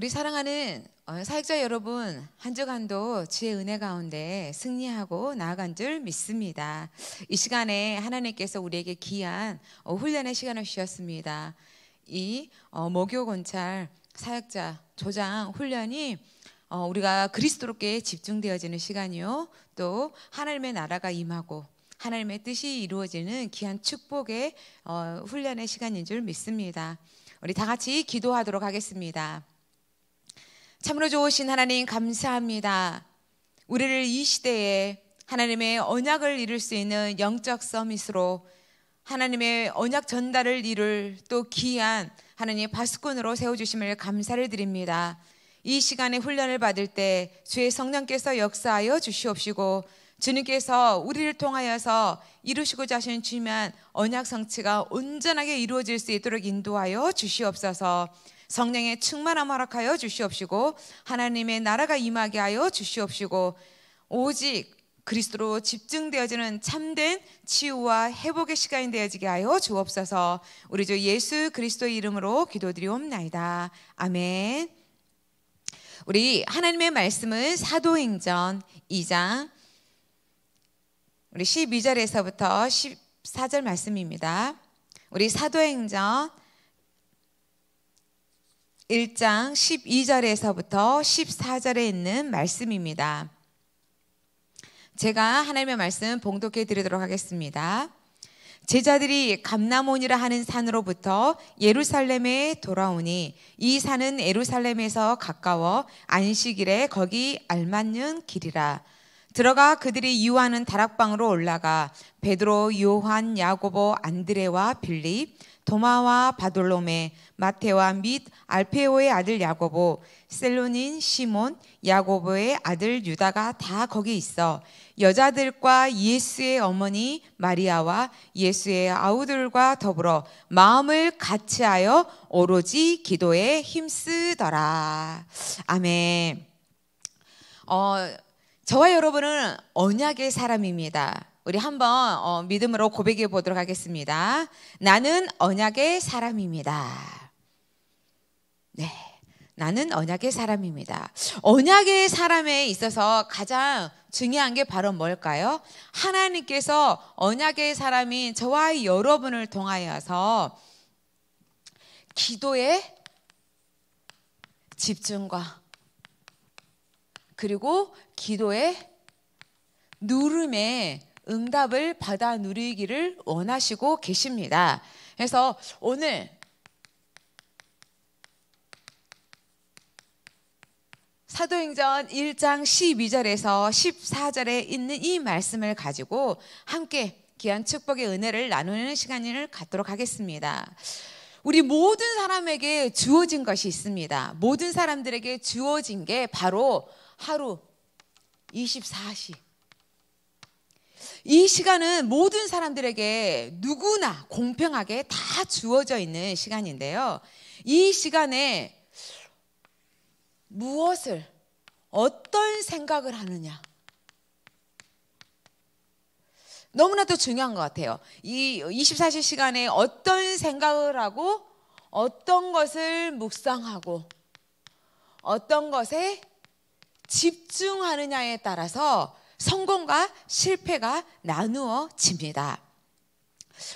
우리 사랑하는 어, 사역자 여러분 한주간도 주의 은혜 가운데 승리하고 나아간 줄 믿습니다. 이 시간에 하나님께서 우리에게 귀한 어, 훈련의 시간을 주셨습니다. 이 어, 목요 권찰 사역자 조장 훈련이 우리가 그리스도롭게 집중되어지는 시간이요 또 하나님의 나라가 임하고 하나님의 뜻이 이루어지는 귀한 축복의 훈련의 시간인 줄 믿습니다. 우리 다 같이 기도하도록 하겠습니다. 참으로 좋으신 하나님 감사합니다. 우리를 이 시대에 하나님의 언약을 이룰 수 있는 영적 서밋으로 하나님의 언약 전달을 이룰 또 귀한 하나님 바스콘으로 세워주심을 감사를 드립니다. 이 시간에 훈련을 받을 때 주의 성령께서 역사하여 주시옵시고 주님께서 우리를 통하여서 이루시고자 하시주님 언약 성취가 온전하게 이루어질 수 있도록 인도하여 주시옵소서. 성령의 충만함 허락하여 주시옵시고 하나님의 나라가 임하게 하여 주시옵시고 오직 그리스도로 집중되어지는 참된 치유와 회복의 시간이 되어지게 하여 주옵소서. 우리 주 예수 그리스도의 이름으로 기도드리옵나이다. 아멘. 우리 하나님의 말씀은 사도행전 2장 우리 12절에서부터 14절 말씀입니다. 우리 사도행전 1장 12절에서부터 14절에 있는 말씀입니다. 제가 하나님의 말씀 봉독해 드리도록 하겠습니다. 제자들이 감나몬이라 하는 산으로부터 예루살렘에 돌아오니 이 산은 예루살렘에서 가까워 안식일에 거기 알맞는 길이라. 들어가 그들이 유하는 다락방으로 올라가 베드로, 요한, 야고보, 안드레와 빌립 도마와 바돌로메 마테와 및 알페오의 아들 야고보 셀로닌 시몬 야고보의 아들 유다가 다 거기 있어 여자들과 예수의 어머니 마리아와 예수의 아우들과 더불어 마음을 같이하여 오로지 기도에 힘쓰더라 아멘. 어 저와 여러분은 언약의 사람입니다. 우리 한번 어, 믿음으로 고백해 보도록 하겠습니다. 나는 언약의 사람입니다. 네. 나는 언약의 사람입니다. 언약의 사람에 있어서 가장 중요한 게 바로 뭘까요? 하나님께서 언약의 사람인 저와 여러분을 통하여서 기도의 집중과 그리고 기도의 누름에 응답을 받아 누리기를 원하시고 계십니다. 그래서 오늘 사도행전 1장 12절에서 14절에 있는 이 말씀을 가지고 함께 귀한 축복의 은혜를 나누는 시간을 갖도록 하겠습니다. 우리 모든 사람에게 주어진 것이 있습니다. 모든 사람들에게 주어진 게 바로 하루 24시 이 시간은 모든 사람들에게 누구나 공평하게 다 주어져 있는 시간인데요. 이 시간에 무엇을, 어떤 생각을 하느냐. 너무나도 중요한 것 같아요. 이 24시 시간에 어떤 생각을 하고, 어떤 것을 묵상하고, 어떤 것에 집중하느냐에 따라서 성공과 실패가 나누어집니다.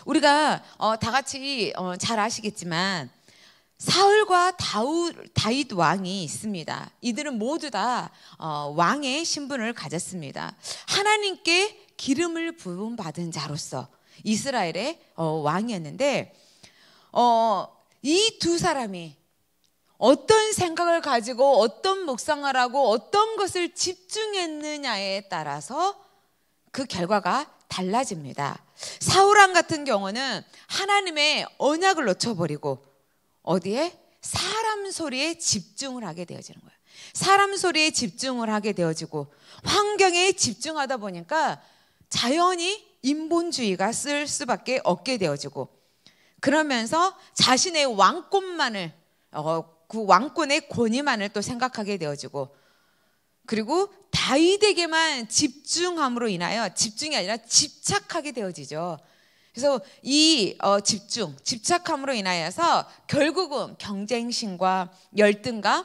우리가 어, 다 같이 어, 잘 아시겠지만 사울과 다우, 다윗 왕이 있습니다. 이들은 모두 다 어, 왕의 신분을 가졌습니다. 하나님께 기름을 부음 받은 자로서 이스라엘의 어, 왕이었는데 어, 이두 사람이 어떤 생각을 가지고 어떤 묵상을 하고 어떤 것을 집중했느냐에 따라서 그 결과가 달라집니다. 사울왕 같은 경우는 하나님의 언약을 놓쳐버리고 어디에 사람 소리에 집중을 하게 되어지는 거예요. 사람 소리에 집중을 하게 되어지고 환경에 집중하다 보니까 자연히 인본주의가 쓸 수밖에 없게 되어지고 그러면서 자신의 왕권만을 어, 그 왕권의 권위만을 또 생각하게 되어지고 그리고 다윗에게만 집중함으로 인하여 집중이 아니라 집착하게 되어지죠. 그래서 이 어, 집중, 집착함으로 인하여서 결국은 경쟁심과 열등감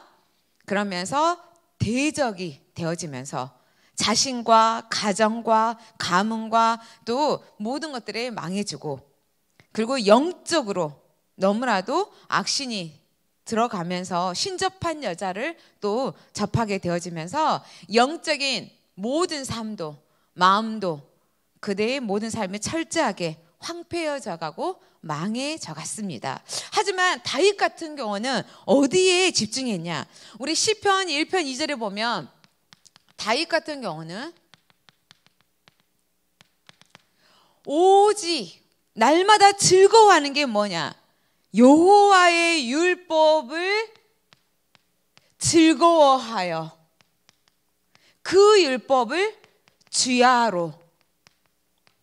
그러면서 대적이 되어지면서 자신과 가정과 가문과 또 모든 것들이 망해지고 그리고 영적으로 너무나도 악신이 들어가면서 신접한 여자를 또 접하게 되어지면서 영적인 모든 삶도 마음도 그대의 모든 삶에 철저하게 황폐해져 가고 망해져 갔습니다. 하지만 다윗 같은 경우는 어디에 집중했냐? 우리 시편 1편 2절에 보면 다윗 같은 경우는 오직 날마다 즐거워하는 게 뭐냐? 여호와의 율법을 즐거워하여 그 율법을 주야로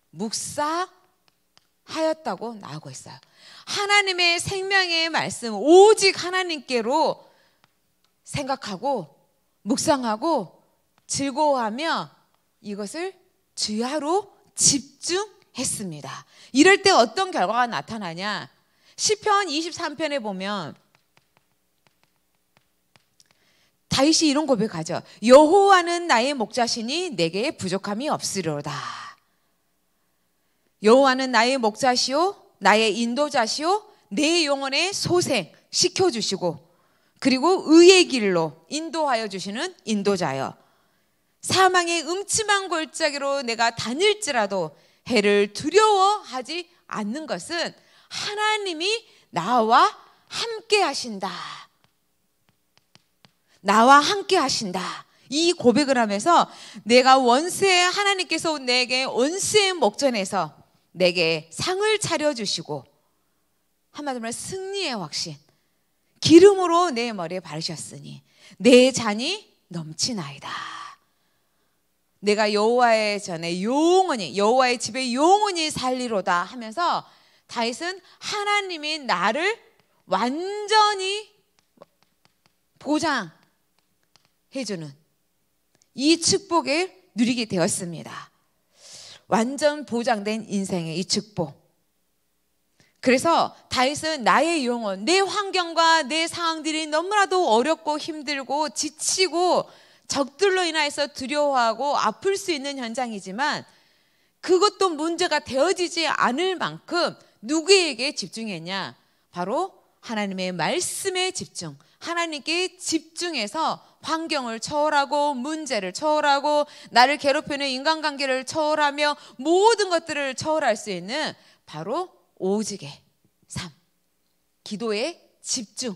묵사하였다고 나오고 있어요. 하나님의 생명의 말씀 오직 하나님께로 생각하고 묵상하고 즐거워하며 이것을 주야로 집중했습니다. 이럴 때 어떤 결과가 나타나냐? 시편 23편에 보면 다윗이 이런 고백하죠. 여호와는 나의 목자시니 내게 부족함이 없으리로다. 여호와는 나의 목자시요 나의 인도자시요 내 영혼의 소생 시켜 주시고 그리고 의의 길로 인도하여 주시는 인도자여. 사망의 음침한 골짜기로 내가 다닐지라도 해를 두려워하지 않는 것은 하나님이 나와 함께 하신다. 나와 함께 하신다. 이 고백을 하면서 내가 원수의 하나님께서 내게 원수의 목전에서 내게 상을 차려주시고 한마디로 승리의 확신 기름으로 내 머리에 바르셨으니 내 잔이 넘치나이다. 내가 여호와의 전에 영원히 여호와의 집에 영원히 살리로다 하면서 다윗은 하나님이 나를 완전히 보장해주는 이 축복을 누리게 되었습니다. 완전 보장된 인생의 이 축복. 그래서 다윗은 나의 영혼, 내 환경과 내 상황들이 너무나도 어렵고 힘들고 지치고 적들로 인하여서 두려워하고 아플 수 있는 현장이지만 그것도 문제가 되어지지 않을 만큼 누구에게 집중했냐? 바로 하나님의 말씀에 집중. 하나님께 집중해서 환경을 초월하고 문제를 초월하고 나를 괴롭히는 인간관계를 초월하며 모든 것들을 초월할 수 있는 바로 오직의 삶. 기도의 집중.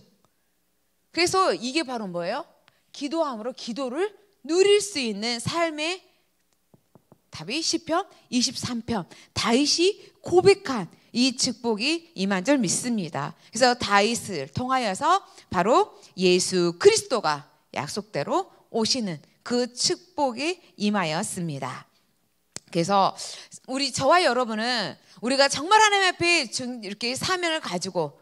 그래서 이게 바로 뭐예요? 기도함으로 기도를 누릴 수 있는 삶의 답이 시편 23편 다윗이 고백한 이 축복이 임한 줄 믿습니다. 그래서 다윗을 통하여서 바로 예수 그리스도가 약속대로 오시는 그 축복이 임하였습니다. 그래서 우리 저와 여러분은 우리가 정말 하나님 앞에 이렇게 사면을 가지고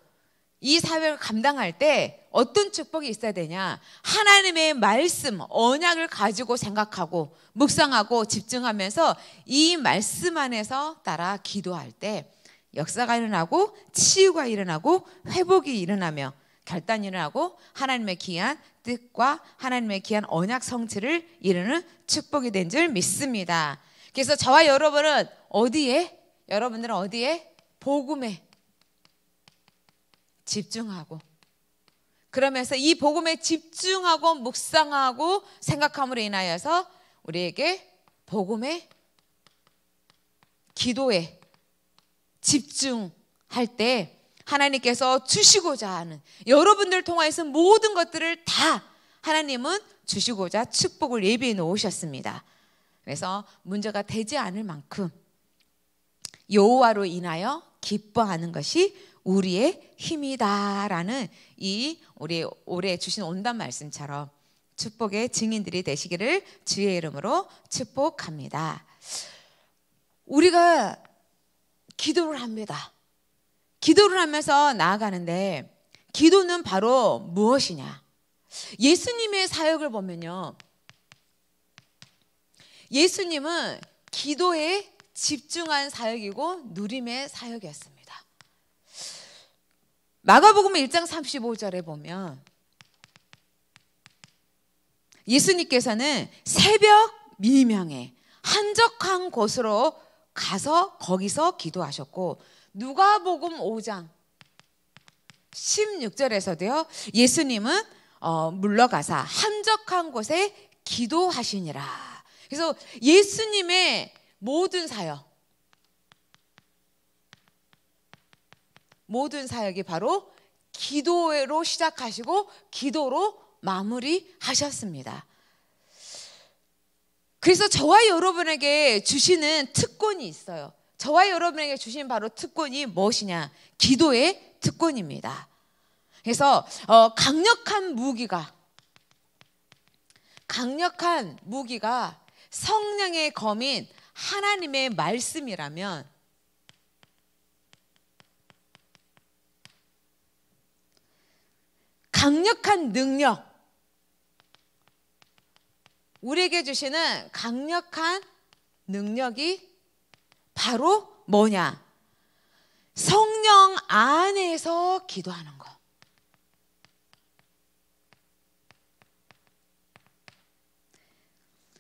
이 사회를 감당할 때 어떤 축복이 있어야 되냐? 하나님의 말씀, 언약을 가지고 생각하고 묵상하고 집중하면서 이 말씀 안에서 따라 기도할 때 역사가 일어나고 치유가 일어나고 회복이 일어나며 결단이 일어나고 하나님의 귀한 뜻과 하나님의 귀한 언약 성취를 이루는 축복이 된 줄 믿습니다. 그래서 저와 여러분은 어디에 여러분들은 어디에 복음에 집중하고 그러면서 이 복음에 집중하고 묵상하고 생각함으로 인하여서 우리에게 복음의 기도에 집중할 때 하나님께서 주시고자 하는 여러분들 통해서 모든 것들을 다 하나님은 주시고자 축복을 예비해 놓으셨습니다. 그래서 문제가 되지 않을 만큼 여호와로 인하여 기뻐하는 것이 우리의 힘이다라는 이 우리 올해 주신 온단 말씀처럼 축복의 증인들이 되시기를 주의 이름으로 축복합니다. 우리가 기도를 합니다. 기도를 하면서 나아가는데 기도는 바로 무엇이냐? 예수님의 사역을 보면요. 예수님은 기도에 집중한 사역이고 누림의 사역이었습니다. 마가복음 1장 35절에 보면 예수님께서는 새벽 미명에 한적한 곳으로 가서 거기서 기도하셨고 누가복음 5장 16절에서도요. 예수님은 어, 물러가사 한적한 곳에 기도하시니라. 그래서 예수님의 모든 사역 모든 사역이 바로 기도로 시작하시고 기도로 마무리하셨습니다. 그래서 저와 여러분에게 주시는 특권이 있어요. 저와 여러분에게 주신 바로 특권이 무엇이냐? 기도의 특권입니다. 그래서 어, 강력한 무기가 강력한 무기가 성령의 검인 하나님의 말씀이라면 강력한 능력 우리에게 주시는 강력한 능력이 바로 뭐냐? 성령 안에서 기도하는 것.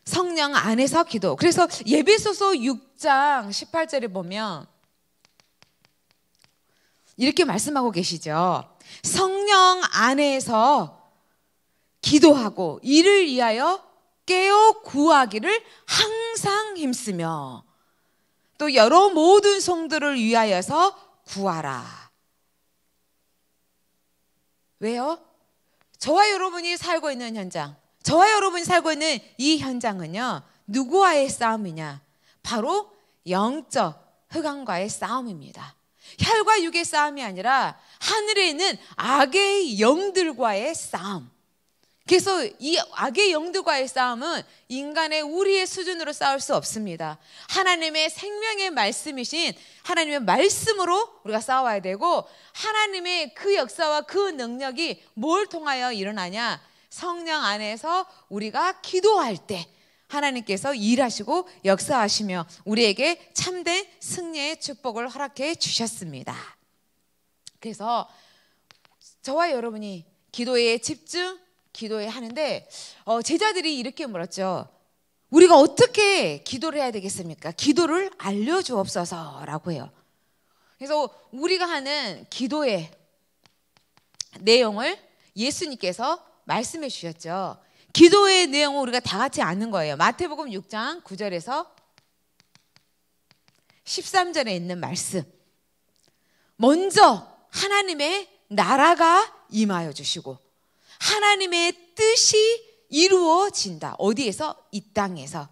성령 안에서 기도. 그래서 예배소서 6장 18절에 보면 이렇게 말씀하고 계시죠. 성령 안에서 기도하고 이를 위하여 깨어 구하기를 항상 힘쓰며 또 여러 모든 성들을 위하여서 구하라. 왜요? 저와 여러분이 살고 있는 현장, 저와 여러분이 살고 있는 이 현장은요, 누구와의 싸움이냐? 바로 영적 흑암과의 싸움입니다. 혈과 육의 싸움이 아니라 하늘에 있는 악의 영들과의 싸움. 그래서 이 악의 영들과의 싸움은 인간의 우리의 수준으로 싸울 수 없습니다. 하나님의 생명의 말씀이신 하나님의 말씀으로 우리가 싸워야 되고 하나님의 그 역사와 그 능력이 뭘 통하여 일어나냐? 성령 안에서 우리가 기도할 때 하나님께서 일하시고 역사하시며 우리에게 참된 승리의 축복을 허락해 주셨습니다. 그래서 저와 여러분이 기도에 집중, 기도해 하는데 어, 제자들이 이렇게 물었죠. 우리가 어떻게 기도를 해야 되겠습니까? 기도를 알려주옵소서라고 해요. 그래서 우리가 하는 기도의 내용을 예수님께서 말씀해 주셨죠. 기도의 내용을 우리가 다 같이 아는 거예요. 마태복음 6장 9절에서 13절에 있는 말씀. 먼저 하나님의 나라가 임하여 주시고 하나님의 뜻이 이루어진다. 어디에서? 이 땅에서.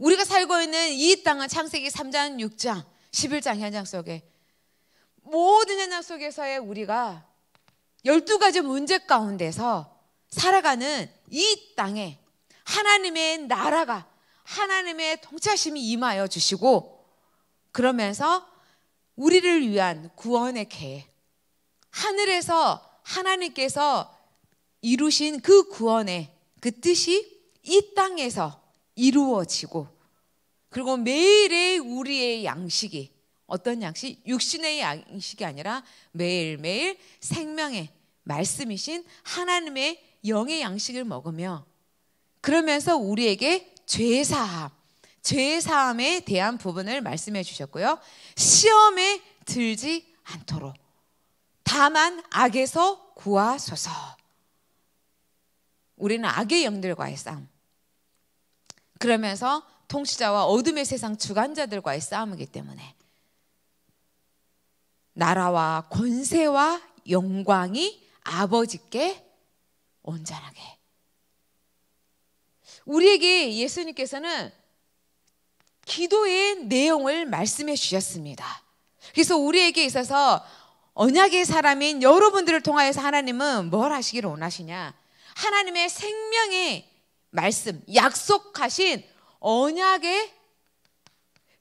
우리가 살고 있는 이 땅은 창세기 3장, 6장, 11장 현장 속에 모든 현장 속에서의 우리가 12가지 문제 가운데서 살아가는 이 땅에 하나님의 나라가 하나님의 통찰심이 임하여 주시고 그러면서 우리를 위한 구원의 계획 하늘에서 하나님께서 이루신 그 구원의 그 뜻이 이 땅에서 이루어지고 그리고 매일의 우리의 양식이 어떤 양식? 육신의 양식이 아니라 매일매일 생명의 말씀이신 하나님의 영의 양식을 먹으며 그러면서 우리에게 죄사함, 죄사함에 대한 부분을 말씀해 주셨고요. 시험에 들지 않도록 다만 악에서 구하소서. 우리는 악의 영들과의 싸움. 그러면서 통치자와 어둠의 세상 주관자들과의 싸움이기 때문에 나라와 권세와 영광이 아버지께 온전하게. 우리에게 예수님께서는 기도의 내용을 말씀해 주셨습니다. 그래서 우리에게 있어서 언약의 사람인 여러분들을 통하여서 하나님은 뭘 하시기를 원하시냐? 하나님의 생명의 말씀, 약속하신 언약의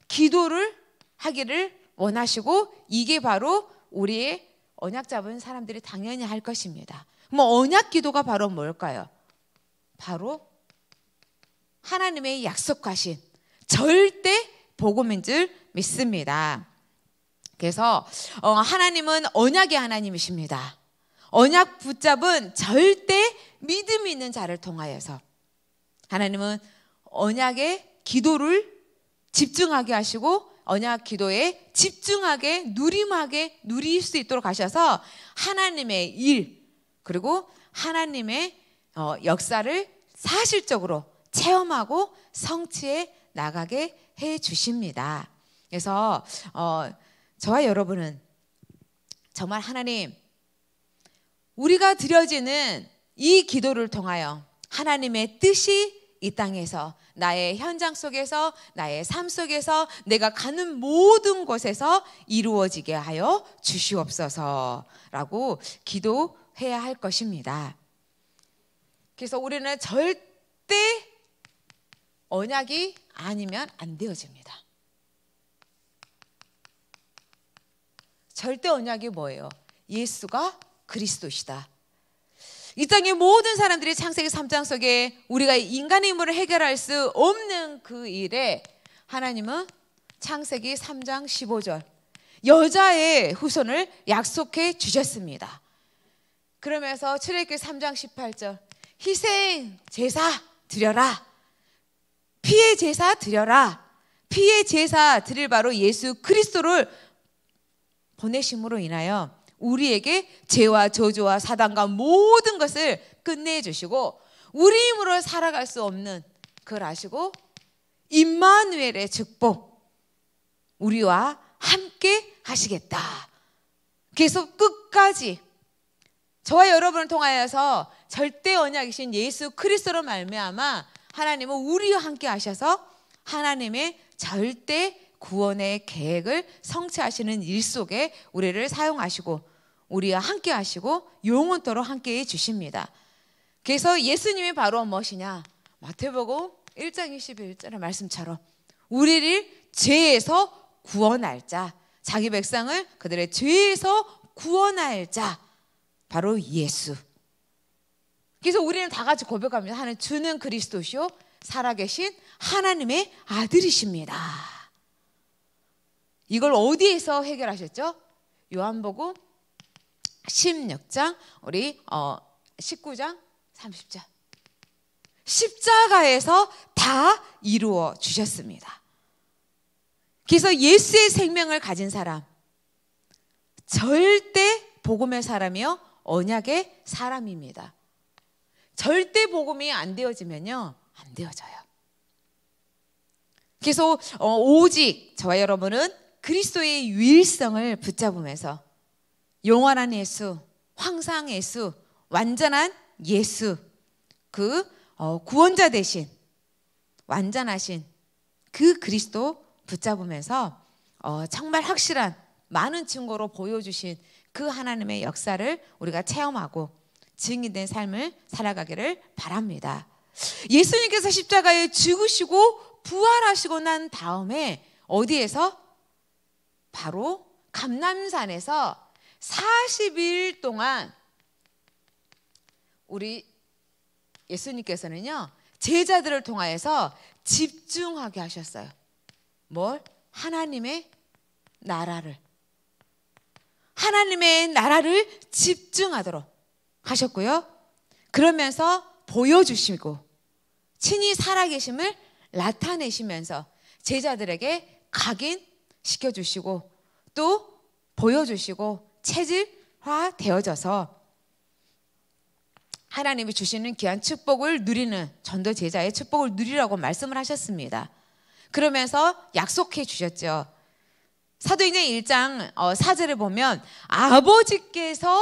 기도를 하기를 원하시고 이게 바로 우리의 언약 잡은 사람들이 당연히 할 것입니다. 뭐 언약 기도가 바로 뭘까요? 바로 하나님의 약속하신 절대 복음인 줄 믿습니다. 그래서 어, 하나님은 언약의 하나님이십니다. 언약 붙잡은 절대 믿음이 있는 자를 통하여서 하나님은 언약의 기도를 집중하게 하시고 언약 기도에 집중하게 누림하게 누릴 수 있도록 하셔서 하나님의 일 그리고 하나님의 어, 역사를 사실적으로 체험하고 성취해 나가게 해 주십니다. 그래서 어, 저와 여러분은 정말 하나님 우리가 드려지는 이 기도를 통하여 하나님의 뜻이 이 땅에서 나의 현장 속에서 나의 삶 속에서 내가 가는 모든 곳에서 이루어지게 하여 주시옵소서라고 기도해야 할 것입니다. 그래서 우리는 절대 언약이 아니면 안 되어집니다. 절대 언약이 뭐예요? 예수가 그리스도시다. 이 땅의 모든 사람들이 창세기 3장 속에 우리가 인간의 힘으로 해결할 수 없는 그 일에 하나님은 창세기 3장 15절 여자의 후손을 약속해 주셨습니다. 그러면서 출애굽기 3장 18절 희생 제사 드려라. 피의 제사 드려라. 피의 제사 드릴 바로 예수 그리스도를 보내심으로 인하여 우리에게 죄와 저주와 사단과 모든 것을 끝내주시고 우리 힘으로 살아갈 수 없는 그걸 아시고 임마누엘의 축복 우리와 함께 하시겠다. 계속 끝까지 저와 여러분을 통하여서 절대 언약이신 예수 그리스도로 말미암아 하나님은 우리와 함께 하셔서 하나님의 절대 구원의 계획을 성취하시는 일 속에 우리를 사용하시고 우리와 함께 하시고 영원토록 함께 해 주십니다. 그래서 예수님이 바로 무엇이냐? 마태복음 1장 21절의 말씀처럼 우리를 죄에서 구원할 자, 자기 백성을 그들의 죄에서 구원할 자, 바로 예수. 그래서 우리는 다 같이 고백합니다. 하는 주는 그리스도시요 살아계신 하나님의 아들이십니다. 이걸 어디에서 해결하셨죠? 요한복음 16장 우리 어 19장 30장 십자가에서 다 이루어 주셨습니다. 그래서 예수의 생명을 가진 사람 절대 복음의 사람이요 언약의 사람입니다. 절대 복음이 안 되어지면요 안 되어져요. 그래서 어, 오직 저와 여러분은 그리스도의 유일성을 붙잡으면서 영원한 예수, 황상 예수, 완전한 예수, 그 어, 구원자 대신 완전하신 그 그리스도 붙잡으면서 어, 정말 확실한 많은 증거로 보여주신 그 하나님의 역사를 우리가 체험하고 증인된 삶을 살아가기를 바랍니다. 예수님께서 십자가에 죽으시고 부활하시고 난 다음에 어디에서 바로 감남산에서 40일 동안 우리 예수님께서는요 제자들을 통하여서 집중하게 하셨어요. 뭘? 하나님의 나라를 하나님의 나라를 집중하도록 하셨고요. 그러면서 보여주시고 친히 살아계심을 나타내시면서 제자들에게 각인 시켜주시고 또 보여주시고 체질화 되어져서 하나님이 주시는 귀한 축복을 누리는 전도 제자의 축복을 누리라고 말씀을 하셨습니다. 그러면서 약속해 주셨죠. 사도행전 1장 어, 사제를 보면 아버지께서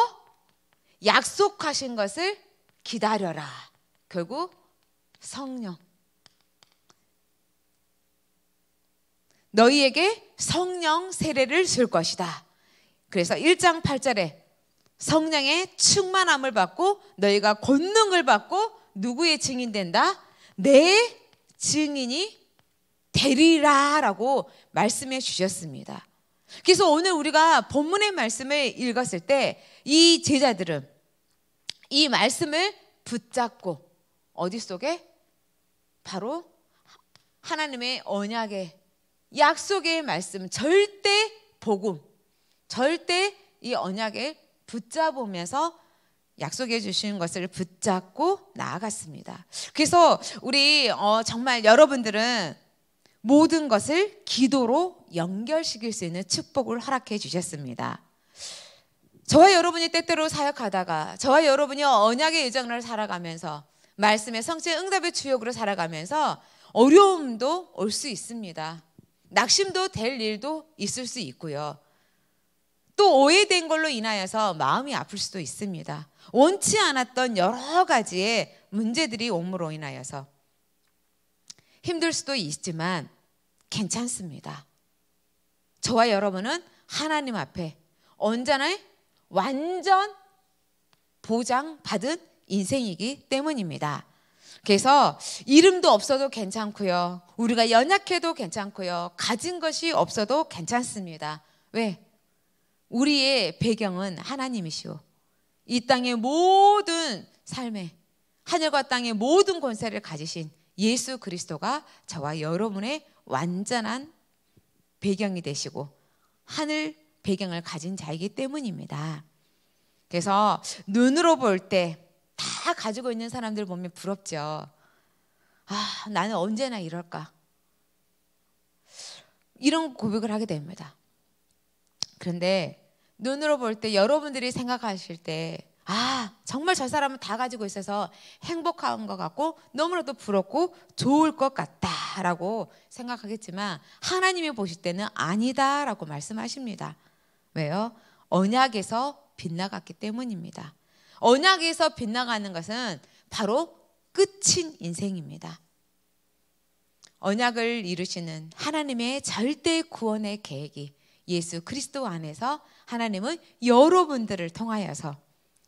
약속하신 것을 기다려라. 결국 성령 너희에게 성령 세례를 줄 것이다. 그래서 1장 8절에 성령의 충만함을 받고 너희가 권능을 받고 누구의 증인 된다? 내 증인이 되리라라고 말씀해 주셨습니다. 그래서 오늘 우리가 본문의 말씀을 읽었을 때 이 제자들은 이 말씀을 붙잡고 어디 속에 바로 하나님의 언약의 약속의 말씀, 절대 복음, 절대 이언약에 붙잡으면서 약속해 주신 것을 붙잡고 나아갔습니다. 그래서 우리 어, 정말 여러분들은 모든 것을 기도로 연결시킬 수 있는 축복을 허락해 주셨습니다. 저와 여러분이 때때로 사역하다가 저와 여러분이 언약의 예정을 살아가면서 말씀의 성취 응답의 주역으로 살아가면서 어려움도 올 수 있습니다. 낙심도 될 일도 있을 수 있고요. 또 오해된 걸로 인하여서 마음이 아플 수도 있습니다. 원치 않았던 여러 가지의 문제들이 옴으로 인하여서 힘들 수도 있지만 괜찮습니다. 저와 여러분은 하나님 앞에 언제나 완전 보장받은 인생이기 때문입니다. 그래서 이름도 없어도 괜찮고요. 우리가 연약해도 괜찮고요. 가진 것이 없어도 괜찮습니다. 왜? 우리의 배경은 하나님이시오. 이 땅의 모든 삶에 하늘과 땅의 모든 권세를 가지신 예수 그리스도가 저와 여러분의 완전한 배경이 되시고 하늘 배경을 가진 자이기 때문입니다. 그래서 눈으로 볼때 다 가지고 있는 사람들 보면 부럽죠. 아, 나는 언제나 이럴까? 이런 고백을 하게 됩니다. 그런데 눈으로 볼 때 여러분들이 생각하실 때 아, 정말 저 사람은 다 가지고 있어서 행복한 것 같고 너무나도 부럽고 좋을 것 같다라고 생각하겠지만 하나님이 보실 때는 아니다라고 말씀하십니다. 왜요? 언약에서 빗나갔기 때문입니다. 언약에서 빗나가는 것은 바로 끝인 인생입니다. 언약을 이루시는 하나님의 절대 구원의 계획이 예수 그리스도 안에서 하나님은 여러분들을 통하여서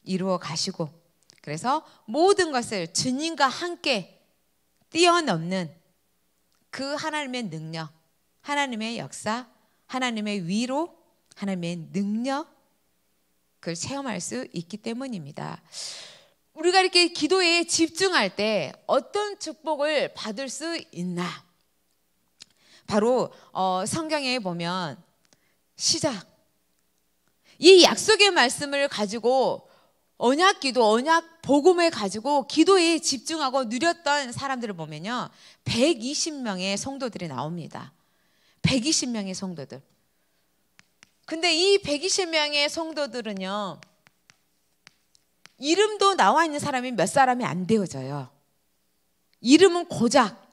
이루어 가시고 그래서 모든 것을 주님과 함께 뛰어넘는 그 하나님의 능력, 하나님의 역사, 하나님의 위로, 하나님의 능력, 그걸 체험할 수 있기 때문입니다. 우리가 이렇게 기도에 집중할 때 어떤 축복을 받을 수 있나? 바로 어, 성경에 보면 시작 이 약속의 말씀을 가지고 언약 기도, 언약 복음을 가지고 기도에 집중하고 누렸던 사람들을 보면요. 120명의 성도들이 나옵니다. 120명의 성도들. 근데 이 120명의 성도들은요. 이름도 나와 있는 사람이 몇 사람이 안 되어져요. 이름은 고작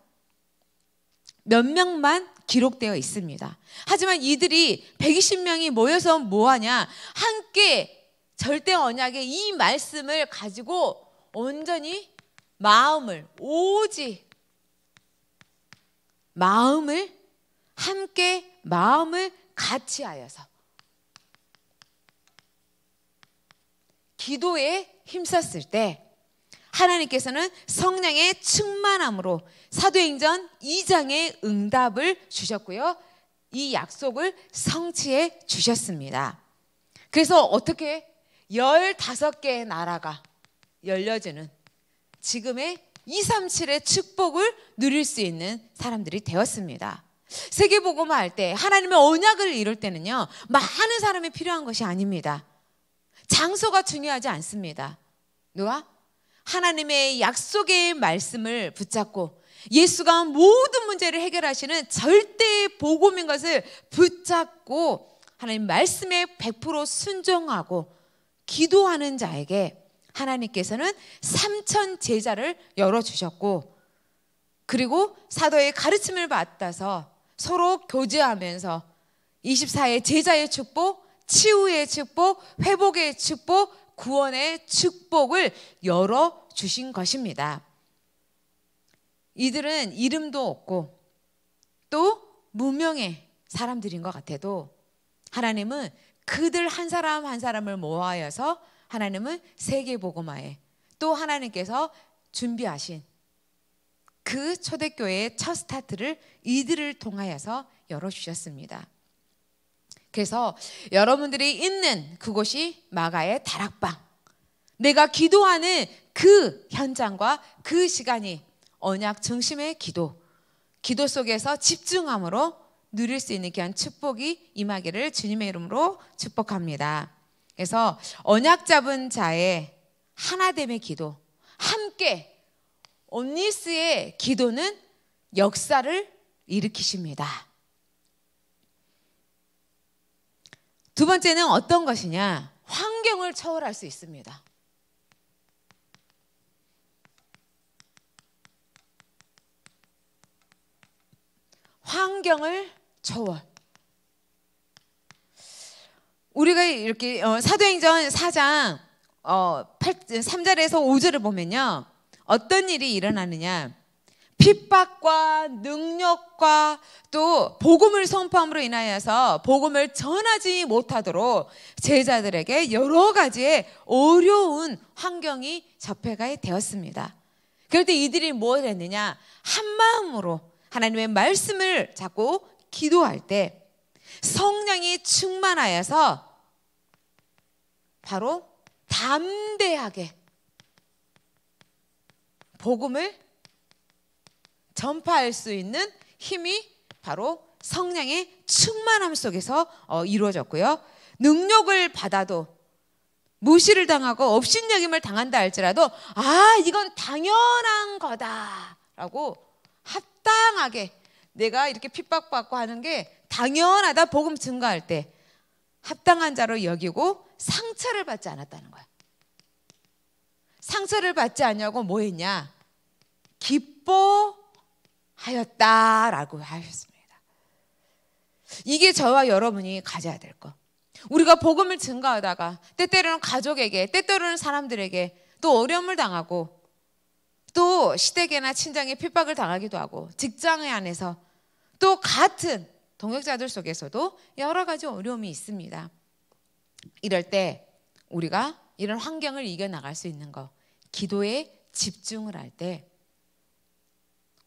몇 명만 기록되어 있습니다. 하지만 이들이 120명이 모여서 뭐하냐? 함께 절대 언약의 이 말씀을 가지고 온전히 마음을 오직 마음을 함께 마음을 같이 하여서 기도에 힘썼을 때 하나님께서는 성령의 충만함으로 사도행전 2장의 응답을 주셨고요. 이 약속을 성취해 주셨습니다. 그래서 어떻게 15개의 나라가 열려지는 지금의 237의 축복을 누릴 수 있는 사람들이 되었습니다. 세계보고만 할 때, 하나님의 언약을 이룰 때는요, 많은 사람이 필요한 것이 아닙니다. 장소가 중요하지 않습니다. 누가? 하나님의 약속의 말씀을 붙잡고 예수가 모든 문제를 해결하시는 절대의 복음인 것을 붙잡고 하나님 말씀에 100% 순종하고 기도하는 자에게 하나님께서는 삼천 제자를 열어주셨고 그리고 사도의 가르침을 받아서 서로 교제하면서 24의 제자의 축복, 치유의 축복, 회복의 축복, 구원의 축복을 열어 주신 것입니다. 이들은 이름도 없고 또 무명의 사람들인 것 같아도 하나님은 그들 한 사람 한 사람을 모아여서 하나님은 세계 복음화에 또 하나님께서 준비하신 그 초대교회의 첫 스타트를 이들을 통하여서 열어 주셨습니다. 그래서 여러분들이 있는 그곳이 마가의 다락방. 내가 기도하는 그 현장과 그 시간이 언약 중심의 기도. 기도 속에서 집중함으로 누릴 수 있는 귀한 축복이 임하기를 주님의 이름으로 축복합니다. 그래서 언약 잡은 자의 하나됨의 기도, 함께 온니스의 기도는 역사를 일으키십니다. 두 번째는 어떤 것이냐? 환경을 초월할 수 있습니다. 환경을 초월. 우리가 이렇게 어, 사도행전 4장 어, 8, 3절에서 5절을 보면요. 어떤 일이 일어나느냐. 핍박과 능력과 또 복음을 선포함으로 인하여서 복음을 전하지 못하도록 제자들에게 여러 가지의 어려운 환경이 접해가 되었습니다. 그럴 때 이들이 무 했느냐? 한 마음으로 하나님의 말씀을 자꾸 기도할 때 성령이 충만하여서 바로 담대하게 복음을 전파할 수 있는 힘이 바로 성령의 충만함 속에서 어, 이루어졌고요. 능력을 받아도 무시를 당하고 업신여김을 당한다 할지라도 아 이건 당연한 거다라고 합당하게 내가 이렇게 핍박받고 하는 게 당연하다 복음 증가할 때 합당한 자로 여기고 상처를 받지 않았다는 거야. 상처를 받지 않냐고 뭐 했냐? 기뻐 하였다라고 하셨습니다. 이게 저와 여러분이 가져야 될 것. 우리가 복음을 증가하다가 때때로는 가족에게, 때때로는 사람들에게 또 어려움을 당하고 또 시댁이나 친정에 핍박을 당하기도 하고 직장 안에서 또 같은 동역자들 속에서도 여러 가지 어려움이 있습니다. 이럴 때 우리가 이런 환경을 이겨나갈 수 있는 거, 기도에 집중을 할때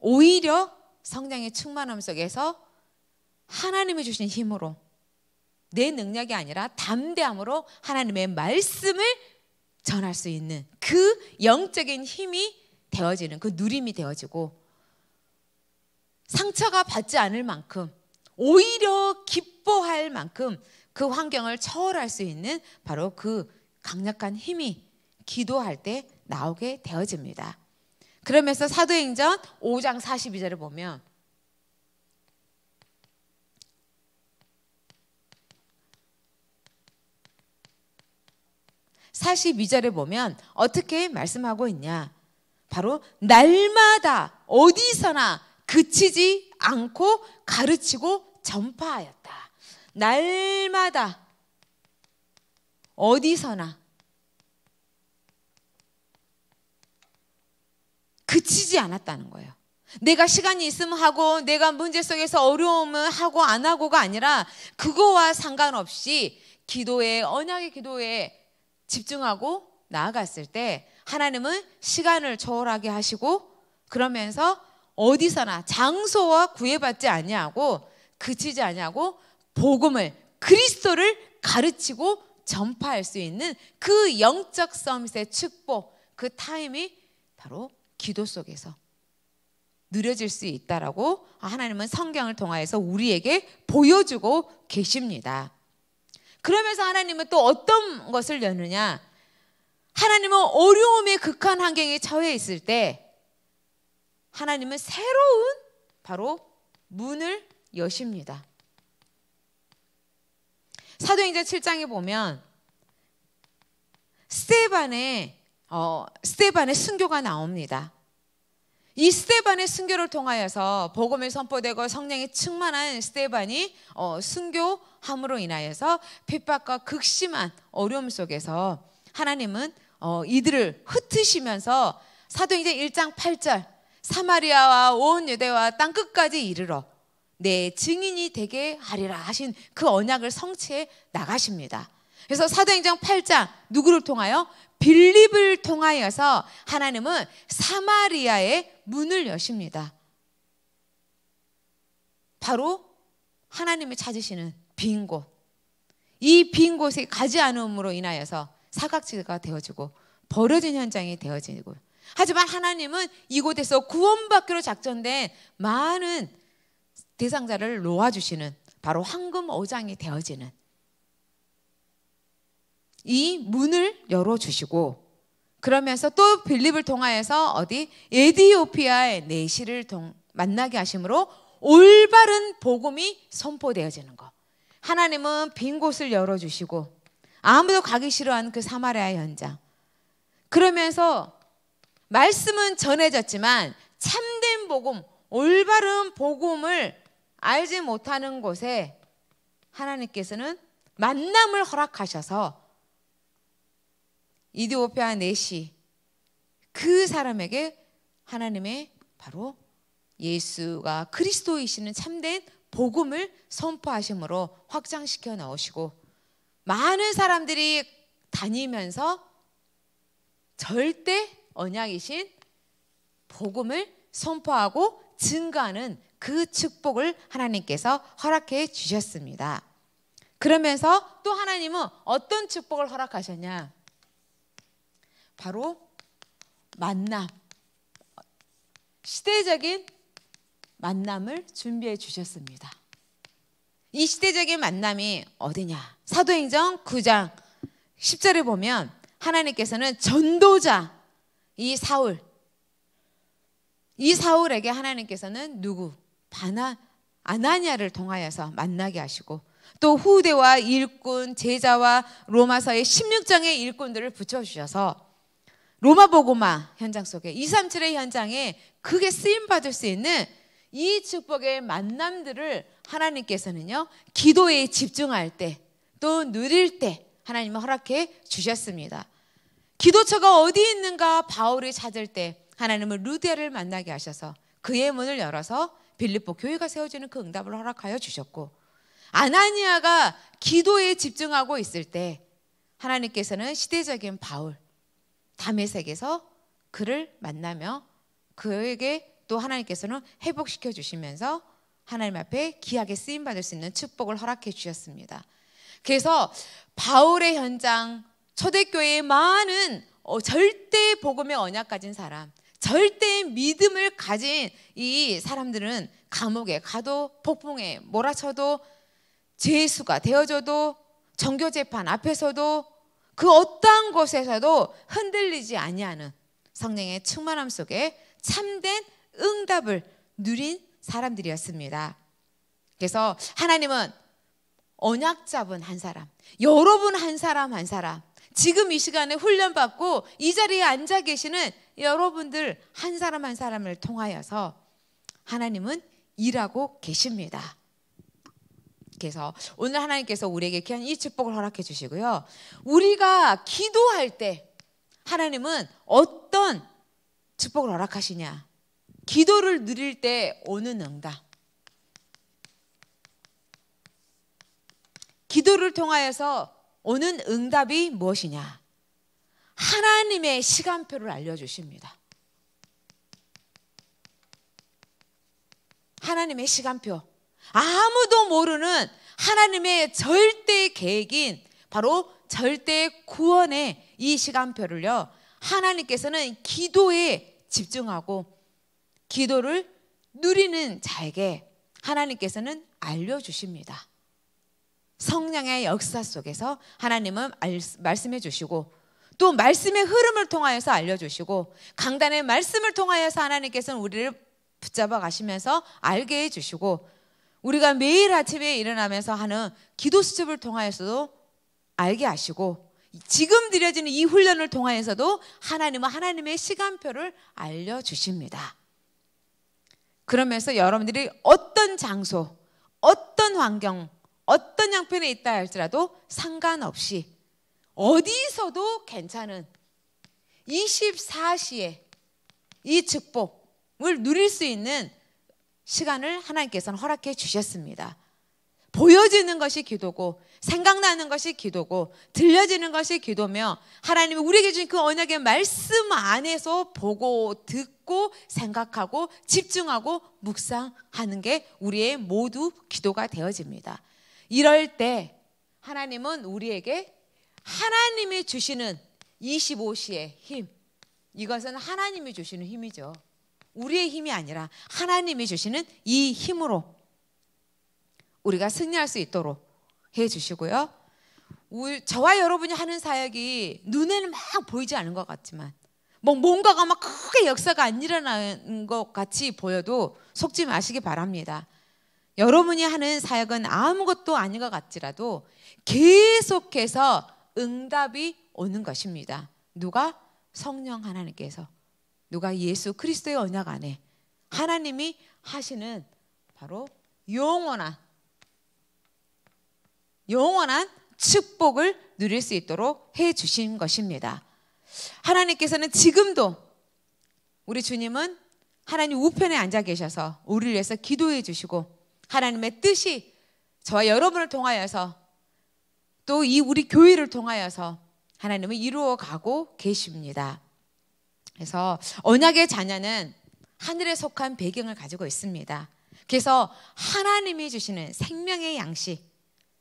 오히려 성령의 충만함 속에서 하나님이 주신 힘으로 내 능력이 아니라 담대함으로 하나님의 말씀을 전할 수 있는 그 영적인 힘이 되어지는 그 누림이 되어지고 상처가 받지 않을 만큼 오히려 기뻐할 만큼 그 환경을 초월할 수 있는 바로 그 강력한 힘이 기도할 때 나오게 되어집니다. 그러면서 사도행전 5장 42절을 보면 4 2 절에 보면 어떻게 말씀하고 있냐. 바로 날마다 어디서나 그치지 않고 가르치고 전파하였다. 날마다 어디서나 그치지 않았다는 거예요. 내가 시간이 있으면 하고 내가 문제 속에서 어려움은 하고 안 하고가 아니라 그거와 상관없이 기도에 언약의 기도에 집중하고 나아갔을 때 하나님은 시간을 초월하게 하시고 그러면서 어디서나 장소와 구애받지 아니하고 그치지 아니하고 복음을 그리스도를 가르치고 전파할 수 있는 그 영적 서밋의 축복 그 타임이 바로 기도 속에서 느려질 수 있다라고 하나님은 성경을 통하여서 우리에게 보여주고 계십니다. 그러면서 하나님은 또 어떤 것을 여느냐? 하나님은 어려움의 극한 환경에 처해 있을 때 하나님은 새로운 바로 문을 여십니다. 사도행전 7장에 보면 스테반의 어, 스테반의 순교가 나옵니다. 이 스테반의 순교를 통하여서 복음이 선포되고 성령이 충만한 스테반이 어, 순교함으로 인하여서 핍박과 극심한 어려움 속에서 하나님은 어, 이들을 흩으시면서 사도행전 1장 8절 사마리아와 온 유대와 땅 끝까지 이르러 내 증인이 되게 하리라 하신 그 언약을 성취해 나가십니다. 그래서 사도행전 8장 누구를 통하여 빌립을 통하여서 하나님은 사마리아의 문을 여십니다. 바로 하나님이 찾으시는 빈 곳. 이 빈 곳에 가지 않음으로 인하여서 사각지가 되어지고 버려진 현장이 되어지고 하지만 하나님은 이곳에서 구원받기로 작전된 많은 대상자를 놓아주시는 바로 황금 오장이 되어지는 이 문을 열어주시고 그러면서 또 빌립을 통하여서 어디 에디오피아의 내시를 동, 만나게 하심으로 올바른 복음이 선포되어지는 것. 하나님은 빈 곳을 열어주시고 아무도 가기 싫어하는 그 사마리아 현장. 그러면서 말씀은 전해졌지만 참된 복음, 올바른 복음을 알지 못하는 곳에 하나님께서는 만남을 허락하셔서 이디오피아 내시 그 사람에게 하나님의 바로 예수가 그리스도이시는 참된 복음을 선포하심으로 확장시켜 나오시고 많은 사람들이 다니면서 절대 언약이신 복음을 선포하고 증거하는 그 축복을 하나님께서 허락해 주셨습니다. 그러면서 또 하나님은 어떤 축복을 허락하셨냐? 바로 만남. 시대적인 만남을 준비해 주셨습니다. 이 시대적인 만남이 어디냐? 사도행전 9장 10절에 보면 하나님께서는 전도자 이 사울 이 사울에게 하나님께서는 누구? 바나 아나니아를 통하여서 만나게 하시고 또 후대와 일꾼 제자와 로마서의 16장의 일꾼들을 붙여 주셔서 로마 보고마 현장 속에 2, 3, 7의 현장에 크게 쓰임 받을 수 있는 이 축복의 만남들을 하나님께서는요. 기도에 집중할 때 또 누릴 때 하나님은 허락해 주셨습니다. 기도처가 어디 있는가 바울이 찾을 때 하나님은 루데를 만나게 하셔서 그의 문을 열어서 빌립보 교회가 세워지는 그 응답을 허락하여 주셨고 아나니아가 기도에 집중하고 있을 때 하나님께서는 시대적인 바울 다메섹에서 그를 만나며 그에게 또 하나님께서는 회복시켜 주시면서 하나님 앞에 기하게 쓰임 받을 수 있는 축복을 허락해 주셨습니다. 그래서 바울의 현장 초대교회의 많은 어, 절대 복음의 언약 가진 사람, 절대 믿음을 가진 이 사람들은 감옥에 가도 폭풍에 몰아쳐도 죄수가 되어줘도 정교 재판 앞에서도 그 어떠한 곳에서도 흔들리지 아니하는 성령의 충만함 속에 참된 응답을 누린 사람들이었습니다. 그래서 하나님은 언약 잡은 한 사람, 여러분 한 사람 한 사람, 지금 이 시간에 훈련받고 이 자리에 앉아 계시는 여러분들 한 사람 한 사람을 통하여서 하나님은 일하고 계십니다. 그래서 오늘 하나님께서 우리에게 귀한 이 축복을 허락해 주시고요. 우리가 기도할 때 하나님은 어떤 축복을 허락하시냐? 기도를 누릴 때 오는 응답. 기도를 통하여서 오는 응답이 무엇이냐? 하나님의 시간표를 알려주십니다. 하나님의 시간표. 아무도 모르는 하나님의 절대 계획인 바로 절대 구원의 이 시간표를요. 하나님께서는 기도에 집중하고 기도를 누리는 자에게 하나님께서는 알려주십니다. 성령의 역사 속에서 하나님은 말씀해 주시고 또 말씀의 흐름을 통하여서 알려주시고 강단의 말씀을 통하여서 하나님께서는 우리를 붙잡아 가시면서 알게 해주시고 우리가 매일 아침에 일어나면서 하는 기도 수첩을 통하여서도 알게 하시고 지금 드려지는 이 훈련을 통하여서도 하나님은 하나님의 시간표를 알려주십니다. 그러면서 여러분들이 어떤 장소, 어떤 환경, 어떤 형편에 있다 할지라도 상관없이 어디서도 괜찮은 24시에 이 축복을 누릴 수 있는 시간을 하나님께서는 허락해 주셨습니다. 보여지는 것이 기도고 생각나는 것이 기도고 들려지는 것이 기도며 하나님이 우리에게 주신 그 언약의 말씀 안에서 보고 듣고 생각하고 집중하고 묵상하는 게 우리의 모두 기도가 되어집니다. 이럴 때 하나님은 우리에게 하나님이 주시는 25시의 힘 이것은 하나님이 주시는 힘이죠. 우리의 힘이 아니라 하나님이 주시는 이 힘으로 우리가 승리할 수 있도록 해 주시고요. 저와 여러분이 하는 사역이 눈에는 막 보이지 않은 것 같지만 뭐 뭔가가 막 크게 역사가 안 일어나는 것 같이 보여도 속지 마시기 바랍니다. 여러분이 하는 사역은 아무것도 아닌 것 같지라도 계속해서 응답이 오는 것입니다. 누가? 성령 하나님께서. 누가 예수 그리스도의 언약 안에 하나님이 하시는 바로 영원한 영원한 축복을 누릴 수 있도록 해 주신 것입니다. 하나님께서는 지금도 우리 주님은 하나님 우편에 앉아 계셔서 우리를 위해서 기도해 주시고 하나님의 뜻이 저와 여러분을 통하여서 또 이 우리 교회를 통하여서 하나님은 이루어 가고 계십니다. 그래서 언약의 자녀는 하늘에 속한 배경을 가지고 있습니다. 그래서 하나님이 주시는 생명의 양식,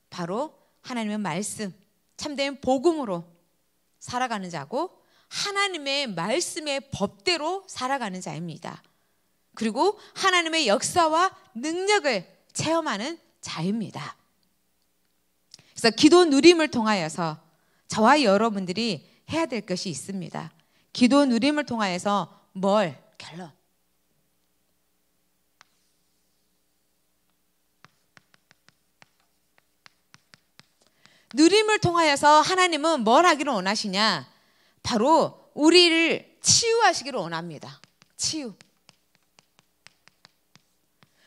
바로 하나님의 말씀, 참된 복음으로 살아가는 자고 하나님의 말씀의 법대로 살아가는 자입니다. 그리고 하나님의 역사와 능력을 체험하는 자입니다. 그래서 기도 누림을 통하여서 저와 여러분들이 해야 될 것이 있습니다. 기도 누림을 통하여서 뭘 결론 누림을 통하여서 하나님은 뭘 하기를 원하시냐? 바로 우리를 치유하시기를 원합니다. 치유.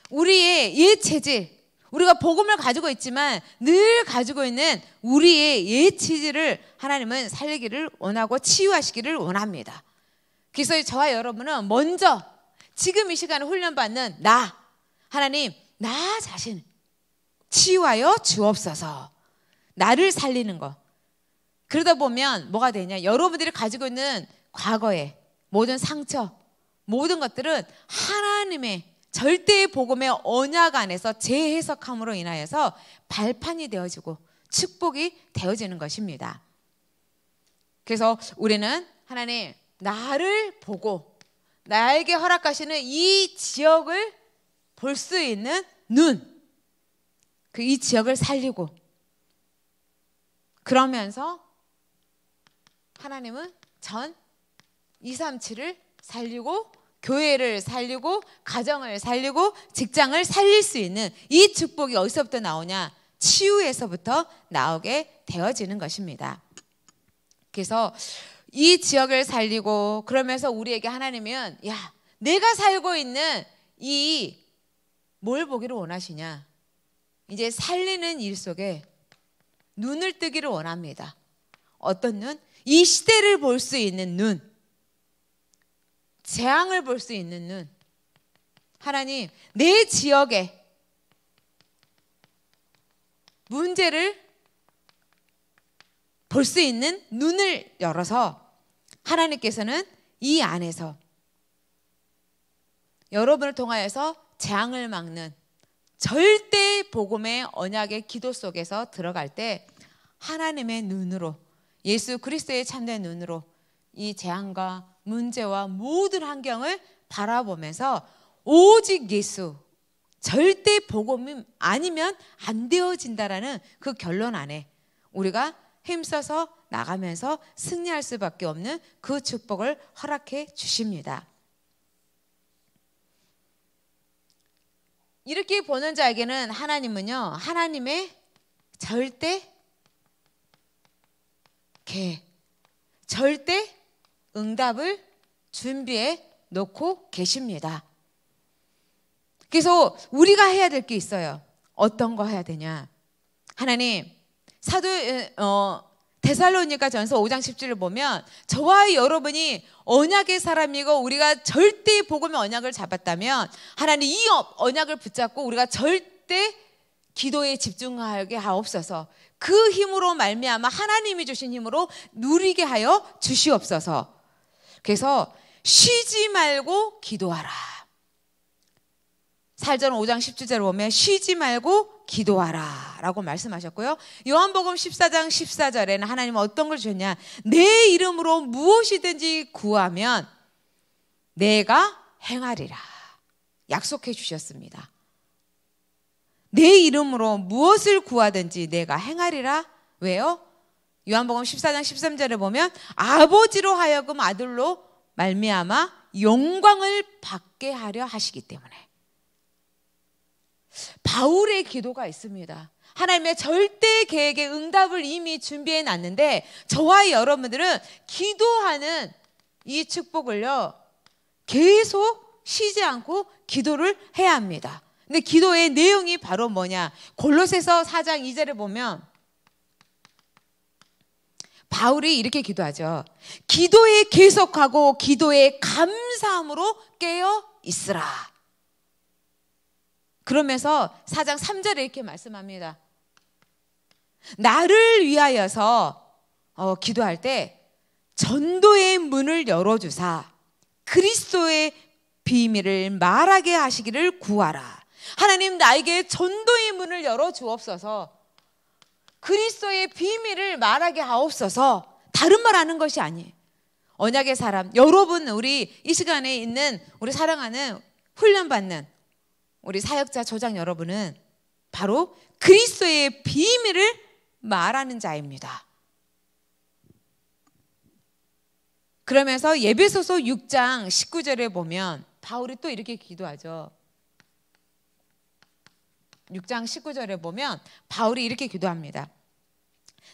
우리의 옛 체질, 우리가 복음을 가지고 있지만 늘 가지고 있는 우리의 예치지를 하나님은 살리기를 원하고 치유하시기를 원합니다. 그래서 저와 여러분은 먼저 지금 이 시간에 훈련받는 나, 하나님, 나 자신 치유하여 주옵소서. 나를 살리는 거. 그러다 보면 뭐가 되냐? 여러분들이 가지고 있는 과거의 모든 상처, 모든 것들은 하나님의 절대의 복음의 언약 안에서 재해석함으로 인하여서 발판이 되어지고 축복이 되어지는 것입니다. 그래서 우리는 하나님 나를 보고 나에게 허락하시는 이 지역을 볼 수 있는 눈, 그 이 지역을 살리고 그러면서 하나님은 전 2, 3, 7을 살리고 교회를 살리고 가정을 살리고 직장을 살릴 수 있는 이 축복이 어디서부터 나오냐? 치유에서부터 나오게 되어지는 것입니다. 그래서 이 지역을 살리고 그러면서 우리에게 하나님은 야, 내가 살고 있는 이 뭘 보기를 원하시냐? 이제 살리는 일 속에 눈을 뜨기를 원합니다. 어떤 눈? 이 시대를 볼 수 있는 눈. 재앙을 볼 수 있는 눈. 하나님, 내 지역에 문제를 볼 수 있는 눈을 열어서 하나님께서는 이 안에서 여러분을 통하여서 재앙을 막는 절대 복음의 언약의 기도 속에서 들어갈 때 하나님의 눈으로 예수 그리스도의 참된 눈으로 이 재앙과 문제와 모든 환경을 바라보면서 오직 예수 절대 복음이 아니면 안 되어진다라는 그 결론 안에 우리가 힘써서 나가면서 승리할 수밖에 없는 그 축복을 허락해 주십니다. 이렇게 보는 자에게는 하나님은요, 하나님의 절대 계, 절대 응답을 준비해 놓고 계십니다. 그래서 우리가 해야 될 게 있어요. 어떤 거 해야 되냐? 하나님, 사도 어 데살로니가 전서 5장 17을 보면 저와 여러분이 언약의 사람이고 우리가 절대 복음의 언약을 잡았다면 하나님 이 언약을 붙잡고 우리가 절대 기도에 집중하게 하옵소서. 그 힘으로 말미암아 하나님이 주신 힘으로 누리게 하여 주시옵소서. 그래서 쉬지 말고 기도하라. 살전 5장 10주제로 보면 쉬지 말고 기도하라 라고 말씀하셨고요. 요한복음 14장 14절에는 하나님은 어떤 걸 주셨냐. 내 이름으로 무엇이든지 구하면 내가 행하리라. 약속해 주셨습니다. 내 이름으로 무엇을 구하든지 내가 행하리라. 왜요? 요한복음 14장 13절에 보면 아버지로 하여금 아들로 말미암아 영광을 받게 하려 하시기 때문에 바울의 기도가 있습니다. 하나님의 절대 계획의 응답을 이미 준비해 놨는데 저와 여러분들은 기도하는 이 축복을요 계속 쉬지 않고 기도를 해야 합니다. 근데 기도의 내용이 바로 뭐냐? 골로새서 4장 2절에 보면 바울이 이렇게 기도하죠. 기도에 계속하고 기도에 감사함으로 깨어 있으라. 그러면서 사장 3절에 이렇게 말씀합니다. 나를 위하여서 어, 기도할 때 전도의 문을 열어주사 그리스도의 비밀을 말하게 하시기를 구하라. 하나님 나에게 전도의 문을 열어 주옵소서. 그리스도의 비밀을 말하게 하옵소서 다른 말 하는 것이 아니에요. 언약의 사람, 여러분 우리 이 시간에 있는 우리 사랑하는 훈련받는 우리 사역자 조장 여러분은 바로 그리스도의 비밀을 말하는 자입니다. 그러면서 예배소서 6장 19절에 보면 바울이 또 이렇게 기도하죠. 6장 19절에 보면 바울이 이렇게 기도합니다.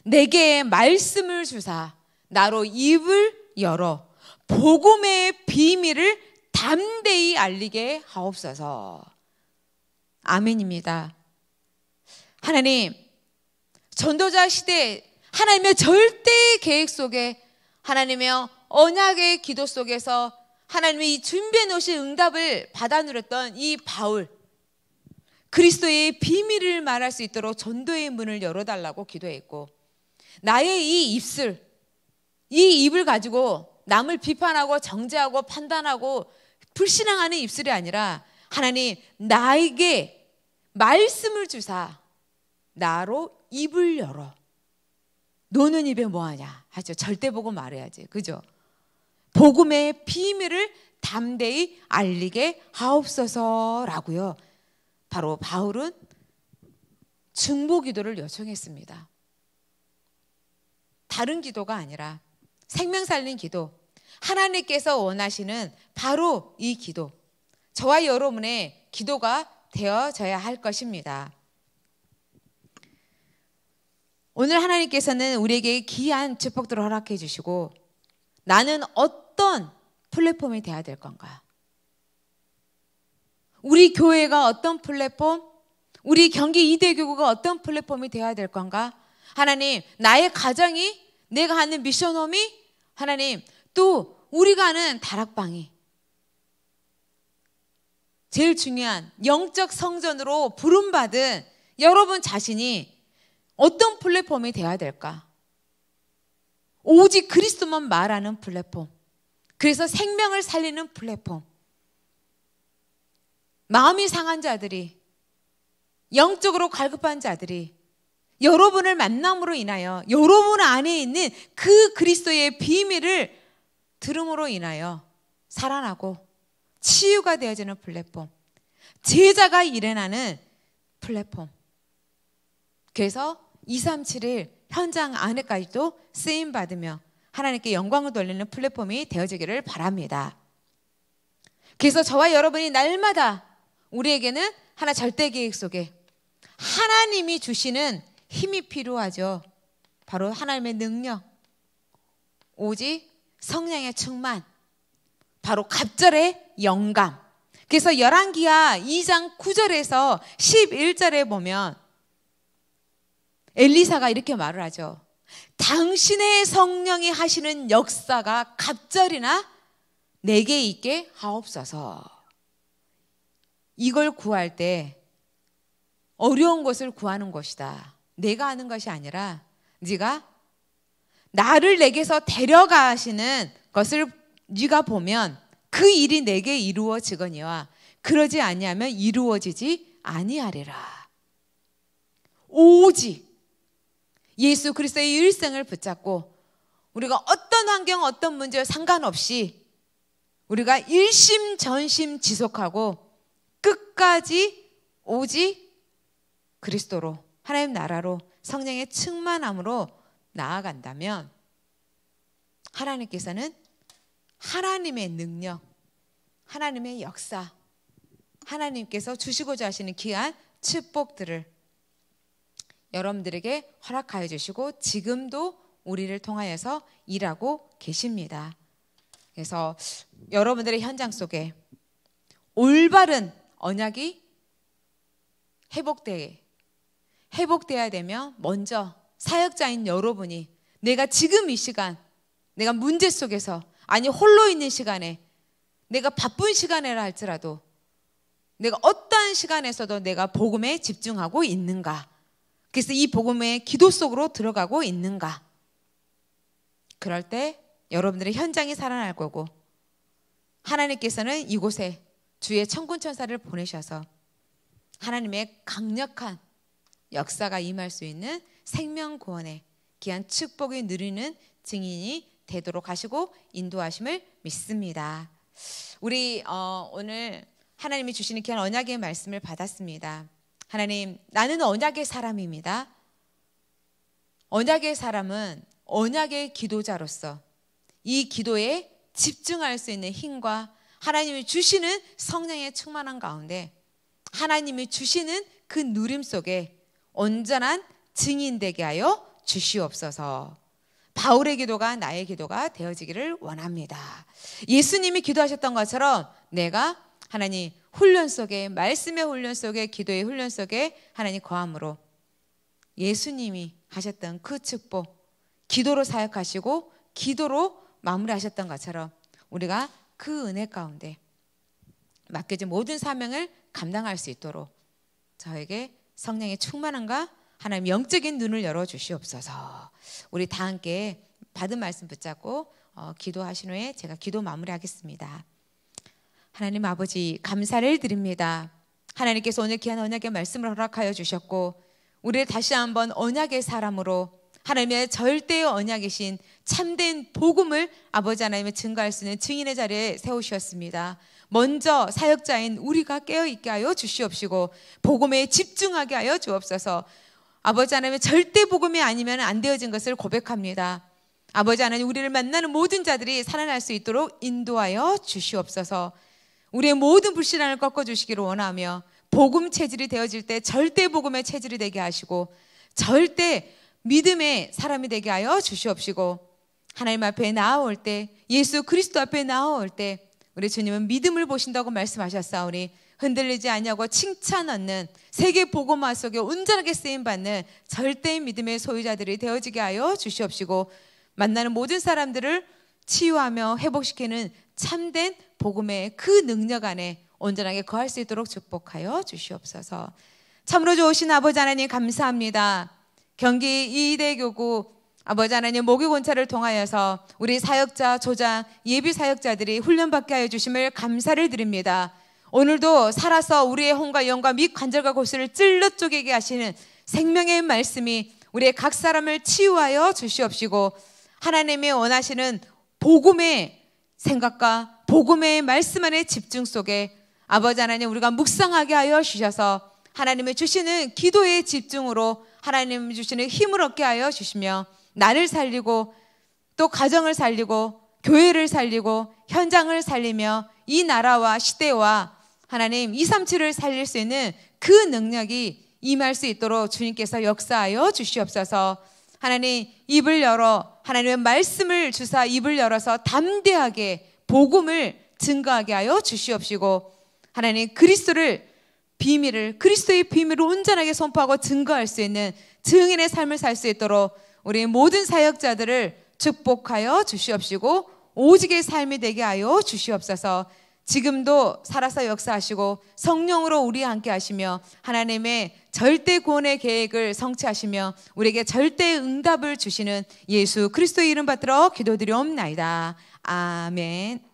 내게 말씀을 주사 나로 입을 열어 복음의 비밀을 담대히 알리게 하옵소서. 아멘입니다. 하나님, 전도자 시대 하나님의 절대 계획 속에 하나님의 언약의 기도 속에서 하나님이 준비해 놓으신 응답을 받아 누렸던 이 바울 그리스도의 비밀을 말할 수 있도록 전도의 문을 열어달라고 기도했고 나의 이 입술, 이 입을 가지고 남을 비판하고 정죄하고 판단하고 불신앙하는 입술이 아니라 하나님 나에게 말씀을 주사 나로 입을 열어 노는 입에 뭐하냐 하죠 절대 보고 말해야지 그죠 복음의 비밀을 담대히 알리게 하옵소서라고요 바로 바울은 증보 기도를 요청했습니다. 다른 기도가 아니라 생명 살린 기도, 하나님께서 원하시는 바로 이 기도, 저와 여러분의 기도가 되어져야 할 것입니다. 오늘 하나님께서는 우리에게 귀한 축복들을 허락해 주시고 나는 어떤 플랫폼이 되어야 될 건가? 우리 교회가 어떤 플랫폼, 우리 경기 이대교구가 어떤 플랫폼이 되어야 될 건가? 하나님, 나의 가정이, 내가 하는 미션홈이, 하나님, 또 우리가 하는 다락방이. 제일 중요한 영적 성전으로 부름받은 여러분 자신이 어떤 플랫폼이 되어야 될까? 오직 그리스도만 말하는 플랫폼. 그래서 생명을 살리는 플랫폼. 마음이 상한 자들이 영적으로 갈급한 자들이 여러분을 만남으로 인하여 여러분 안에 있는 그 그리스도의 비밀을 들음으로 인하여 살아나고 치유가 되어지는 플랫폼 제자가 일어나는 플랫폼 그래서 2371 현장 안에까지도 쓰임 받으며 하나님께 영광을 돌리는 플랫폼이 되어지기를 바랍니다. 그래서 저와 여러분이 날마다 우리에게는 하나 절대 계획 속에 하나님이 주시는 힘이 필요하죠. 바로 하나님의 능력. 오직 성령의 충만. 바로 갑절의 영감. 그래서 열왕기하 2장 9절에서 11절에 보면 엘리사가 이렇게 말을 하죠. 당신의 성령이 하시는 역사가 갑절이나 내게 있게 하옵소서. 이걸 구할 때 어려운 것을 구하는 것이다. 내가 하는 것이 아니라 네가 나를 내게서 데려가시는 것을 네가 보면 그 일이 내게 이루어지거니와 그러지 아니하면 이루어지지 아니하리라. 오직 예수 그리스도의 일생을 붙잡고 우리가 어떤 환경 어떤 문제와 상관없이 우리가 일심전심 지속하고 끝까지 오지 그리스도로 하나님 나라로 성령의 충만함으로 나아간다면 하나님께서는 하나님의 능력, 하나님의 역사, 하나님께서 주시고자 하시는 귀한 축복들을 여러분들에게 허락하여 주시고 지금도 우리를 통하여서 일하고 계십니다. 그래서 여러분들의 현장 속에 올바른 언약이 회복되 회복돼야 되면 먼저 사역자인 여러분이 내가 지금 이 시간 내가 문제 속에서 아니 홀로 있는 시간에 내가 바쁜 시간에라 할지라도 내가 어떠한 시간에서도 내가 복음에 집중하고 있는가? 그래서 이 복음의 기도 속으로 들어가고 있는가? 그럴 때 여러분들의 현장이 살아날 거고 하나님께서는 이곳에 주의 천군 천사를 보내셔서 하나님의 강력한 역사가 임할 수 있는 생명 구원의 귀한 축복이 누리는 증인이 되도록 하시고 인도하심을 믿습니다. 우리 어, 오늘 하나님이 주시는 귀한 언약의 말씀을 받았습니다. 하나님, 나는 언약의 사람입니다. 언약의 사람은 언약의 기도자로서 이 기도에 집중할 수 있는 힘과 하나님이 주시는 성령의 충만한 가운데 하나님이 주시는 그 누림 속에 온전한 증인 되게 하여 주시옵소서. 바울의 기도가 나의 기도가 되어지기를 원합니다. 예수님이 기도하셨던 것처럼 내가 하나님 훈련 속에 말씀의 훈련 속에 기도의 훈련 속에 하나님 거함으로 예수님이 하셨던 그 축복 기도로 사역하시고 기도로 마무리하셨던 것처럼 우리가 그 은혜 가운데 맡겨진 모든 사명을 감당할 수 있도록 저에게 성령의 충만함과 하나님 영적인 눈을 열어 주시옵소서. 우리 다 함께 받은 말씀 붙잡고 어, 기도하신 후에 제가 기도 마무리하겠습니다. 하나님 아버지 감사를 드립니다. 하나님께서 오늘 귀한 언약의 말씀을 허락하여 주셨고 우리를 다시 한번 언약의 사람으로 하나님의 절대의 언약이신 참된 복음을 아버지 하나님의 증거할 수 있는 증인의 자리에 세우셨습니다. 먼저 사역자인 우리가 깨어있게 하여 주시옵시고 복음에 집중하게 하여 주옵소서 아버지 하나님의 절대 복음이 아니면 안 되어진 것을 고백합니다. 아버지 하나님 우리를 만나는 모든 자들이 살아날 수 있도록 인도하여 주시옵소서 우리의 모든 불신함을 꺾어주시기를 원하며 복음 체질이 되어질 때 절대 복음의 체질이 되게 하시고 절대 믿음의 사람이 되게 하여 주시옵시고 하나님 앞에 나아올 때 예수 그리스도 앞에 나아올 때 우리 주님은 믿음을 보신다고 말씀하셨사오니 흔들리지 아니하고 칭찬 하는 세계 보고마 속에 온전하게 쓰임 받는 절대의 믿음의 소유자들이 되어지게 하여 주시옵시고 만나는 모든 사람들을 치유하며 회복시키는 참된 복음의 그 능력 안에 온전하게 거할 수 있도록 축복하여 주시옵소서. 참으로 좋으신 아버지 하나님 감사합니다. 경기 이대교구 아버지 하나님 모교원찰을 통하여서 우리 사역자, 조장, 예비 사역자들이 훈련받게 하여 주심을 감사를 드립니다. 오늘도 살아서 우리의 혼과 영과 밑 관절과 골수를 찔러 쪼개게 하시는 생명의 말씀이 우리의 각 사람을 치유하여 주시옵시고 하나님이 원하시는 복음의 생각과 복음의 말씀 안의 집중 속에 아버지 하나님 우리가 묵상하게 하여 주셔서 하나님의 주시는 기도의 집중으로 하나님 주시는 힘을 얻게 하여 주시며 나를 살리고 또 가정을 살리고 교회를 살리고 현장을 살리며 이 나라와 시대와 하나님 237을 살릴 수 있는 그 능력이 임할 수 있도록 주님께서 역사하여 주시옵소서. 하나님 입을 열어 하나님의 말씀을 주사 입을 열어서 담대하게 복음을 증거하게 하여 주시옵시고 하나님 그리스도를 비밀을 그리스도의 비밀을 온전하게 선포하고 증거할 수 있는 증인의 삶을 살 수 있도록 우리 모든 사역자들을 축복하여 주시옵시고 오직의 삶이 되게 하여 주시옵소서. 지금도 살아서 역사하시고 성령으로 우리 함께 하시며 하나님의 절대 구원의 계획을 성취하시며 우리에게 절대 응답을 주시는 예수 그리스도의 이름 받들어 기도드리옵나이다. 아멘.